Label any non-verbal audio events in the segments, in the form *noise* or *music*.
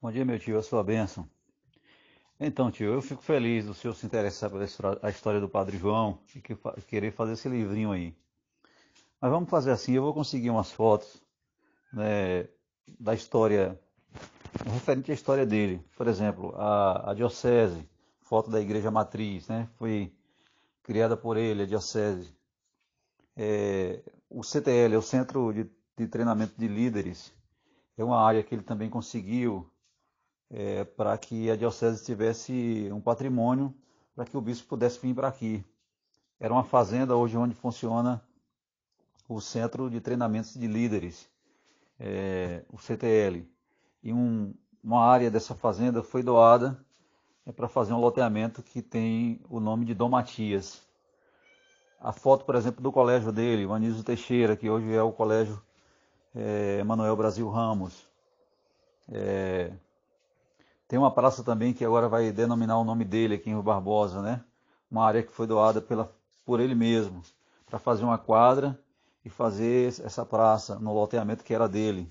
Bom dia, meu tio, a sua bênção. Então, tio, eu fico feliz do senhor se interessar pela história do Padre João e que, querer fazer esse livrinho aí. Mas vamos fazer assim, eu vou conseguir umas fotos né, da história, referente à história dele. Por exemplo, a, a diocese, foto da igreja matriz, né, foi criada por ele, a diocese. É, o CTL, é o Centro de, de Treinamento de Líderes, é uma área que ele também conseguiu é, para que a diocese tivesse um patrimônio, para que o bispo pudesse vir para aqui. Era uma fazenda hoje onde funciona o Centro de Treinamentos de Líderes, é, o CTL. E um, uma área dessa fazenda foi doada é para fazer um loteamento que tem o nome de Dom Matias. A foto, por exemplo, do colégio dele, o Anísio Teixeira, que hoje é o colégio é, Manuel Brasil Ramos. É, tem uma praça também que agora vai denominar o nome dele aqui em Barbosa, né? Uma área que foi doada pela, por ele mesmo para fazer uma quadra e fazer essa praça no loteamento que era dele.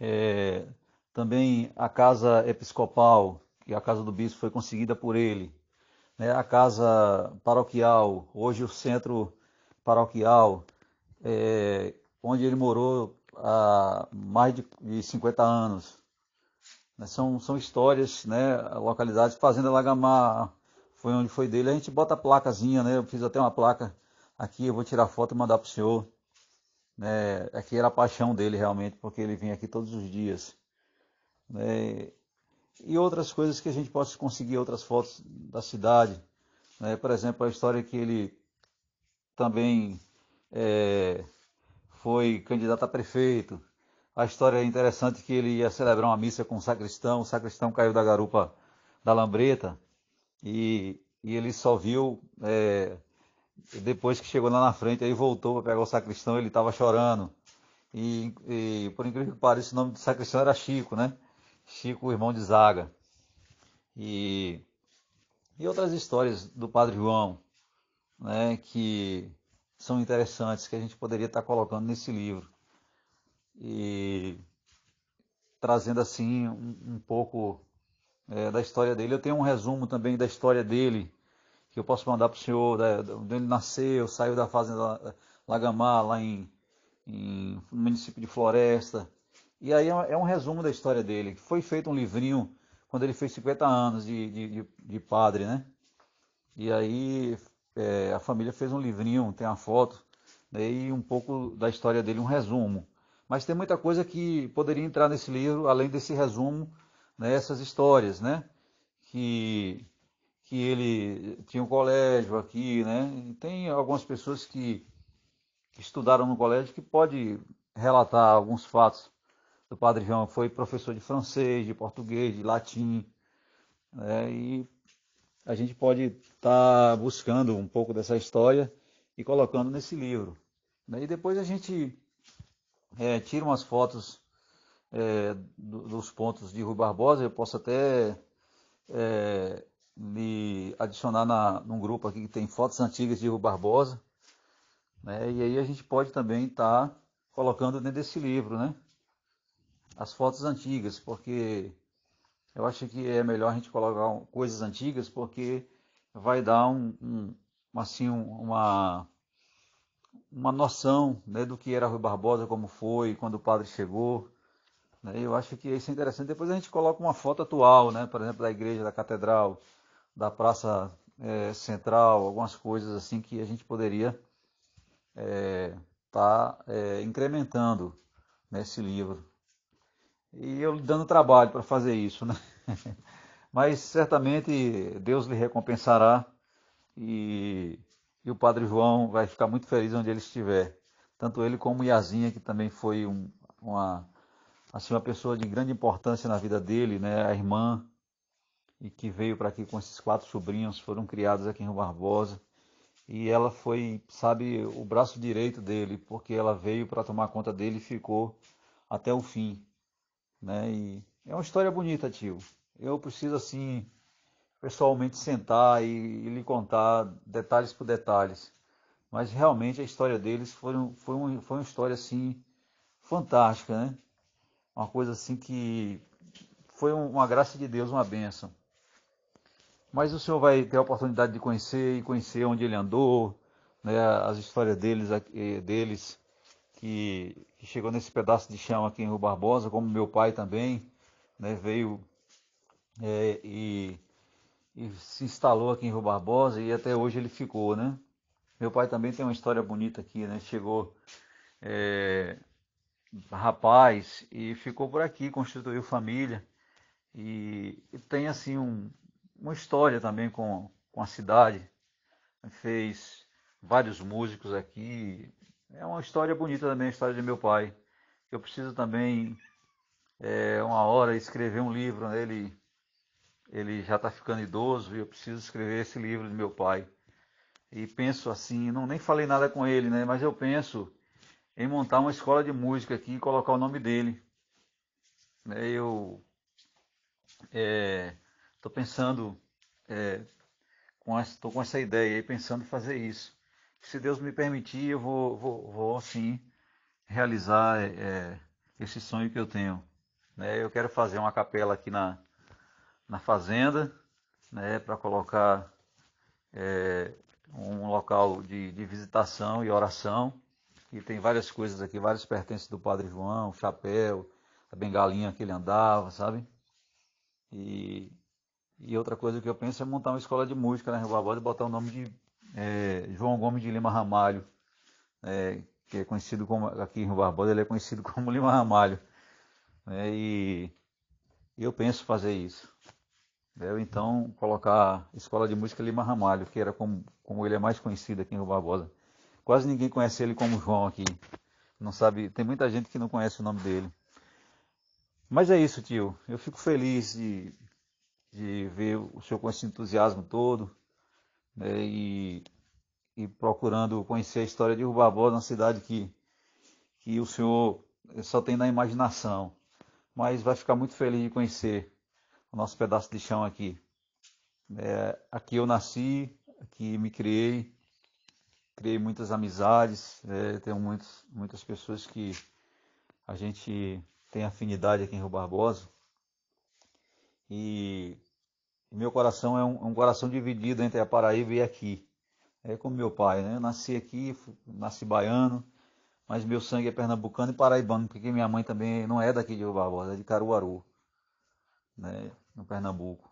É, também a casa episcopal, que é a casa do bispo foi conseguida por ele. Né? A casa paroquial, hoje o centro paroquial, é, onde ele morou há mais de 50 anos. Né, são, são histórias, né, localidades. Fazenda Lagamar foi onde foi dele. A gente bota a placazinha, né? Eu fiz até uma placa aqui, eu vou tirar foto e mandar para o senhor. Né? Aqui é era a paixão dele realmente, porque ele vinha aqui todos os dias. Né? E outras coisas que a gente possa conseguir, outras fotos da cidade. Né? Por exemplo, a história que ele também é, foi candidato a prefeito. A história é interessante que ele ia celebrar uma missa com um sacristão, o sacristão caiu da garupa da lambreta e, e ele só viu é, depois que chegou lá na frente, aí voltou para pegar o sacristão, ele estava chorando. E, e, por incrível que pareça, o nome do sacristão era Chico, né? Chico, irmão de Zaga. E, e outras histórias do Padre João, né? Que são interessantes, que a gente poderia estar tá colocando nesse livro e trazendo assim um, um pouco é, da história dele. Eu tenho um resumo também da história dele que eu posso mandar para o senhor, da, da, onde ele nasceu, saiu da fazenda Lagamar, lá em, em, no município de Floresta. E aí é, é um resumo da história dele. Foi feito um livrinho quando ele fez 50 anos de, de, de padre, né? E aí é, a família fez um livrinho, tem a foto, né? e um pouco da história dele, um resumo mas tem muita coisa que poderia entrar nesse livro, além desse resumo, né, histórias, né? Que, que ele tinha um colégio aqui, né? E tem algumas pessoas que, que estudaram no colégio que pode relatar alguns fatos do Padre João. Foi professor de francês, de português, de latim, né? E a gente pode estar tá buscando um pouco dessa história e colocando nesse livro. Né. E depois a gente é, tira umas fotos é, dos pontos de Rui Barbosa. Eu posso até é, lhe adicionar na, num grupo aqui que tem fotos antigas de Rui Barbosa. Né? E aí a gente pode também estar tá colocando dentro desse livro, né? As fotos antigas, porque eu acho que é melhor a gente colocar coisas antigas, porque vai dar um, um assim, uma uma noção né, do que era Rui Barbosa, como foi, quando o padre chegou. Né? Eu acho que isso é interessante. Depois a gente coloca uma foto atual, né? por exemplo, da igreja, da catedral, da praça é, central, algumas coisas assim que a gente poderia estar é, tá, é, incrementando nesse livro. E eu dando trabalho para fazer isso, né? *laughs* Mas certamente Deus lhe recompensará e e o Padre João vai ficar muito feliz onde ele estiver. Tanto ele como Iazinha, que também foi um, uma, assim, uma pessoa de grande importância na vida dele, né? a irmã, e que veio para aqui com esses quatro sobrinhos, foram criados aqui em Rio Barbosa. E ela foi, sabe, o braço direito dele, porque ela veio para tomar conta dele e ficou até o fim. Né? E é uma história bonita, tio. Eu preciso, assim, pessoalmente sentar e, e lhe contar detalhes por detalhes. Mas realmente a história deles foi, um, foi, um, foi uma história assim fantástica, né? Uma coisa assim que foi uma graça de Deus, uma benção. Mas o senhor vai ter a oportunidade de conhecer e conhecer onde ele andou, né, as histórias deles, eh, deles que, que, chegou nesse pedaço de chão aqui em Rio Barbosa, como meu pai também né, veio é, e e se instalou aqui em Rio Barbosa e até hoje ele ficou, né? Meu pai também tem uma história bonita aqui, né? Chegou é, rapaz e ficou por aqui, constituiu família e, e tem assim um, uma história também com, com a cidade. Fez vários músicos aqui. É uma história bonita também, a história de meu pai. Eu preciso também, é, uma hora, escrever um livro. Né? Ele ele já está ficando idoso e eu preciso escrever esse livro do meu pai. E penso assim, não nem falei nada com ele, né? Mas eu penso em montar uma escola de música aqui e colocar o nome dele. Né, eu estou é, pensando, estou é, com essa ideia e pensando em fazer isso. Se Deus me permitir, eu vou, vou, vou sim realizar é, esse sonho que eu tenho. Né, eu quero fazer uma capela aqui na, na fazenda, né, para colocar é, um local de, de, visitação e oração. E tem várias coisas aqui, vários pertences do Padre João, o chapéu, a bengalinha que ele andava, sabe? E, e outra coisa que eu penso é montar uma escola de música na né, Rio Barbosa e botar o nome de é, João Gomes de Lima Ramalho, é, que é conhecido como, aqui em Rio Barbosa, ele é conhecido *laughs* como Lima Ramalho. Né, e e eu penso fazer isso. Deve então colocar a Escola de Música Lima Ramalho, que era como, como ele é mais conhecido aqui em Rio Barbosa. Quase ninguém conhece ele como João aqui. Não sabe, tem muita gente que não conhece o nome dele. Mas é isso, tio. Eu fico feliz de, de ver o senhor com esse entusiasmo todo né, e, e, procurando conhecer a história de Rua Barbosa, uma cidade que, que o senhor só tem na imaginação mas vai ficar muito feliz de conhecer o nosso pedaço de chão aqui. É, aqui eu nasci, aqui me criei, criei muitas amizades, é, tenho muitos, muitas pessoas que a gente tem afinidade aqui em Rio Barbosa. E meu coração é um, um coração dividido entre a Paraíba e aqui. É como meu pai, né? Eu nasci aqui, nasci baiano, mas meu sangue é pernambucano e paraibano, porque minha mãe também não é daqui de Rio Barbosa, é de Caruaru, né, no Pernambuco.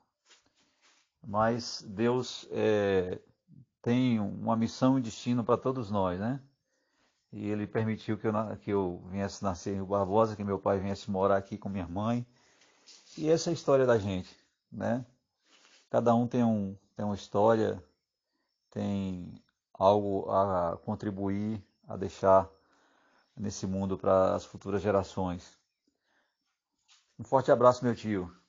Mas Deus é, tem uma missão e destino para todos nós, né? E ele permitiu que eu, que eu viesse nascer em Rio Barbosa, que meu pai viesse morar aqui com minha mãe. E essa é a história da gente, né? Cada um tem, um, tem uma história, tem algo a contribuir, a deixar nesse mundo para as futuras gerações. Um forte abraço, meu tio.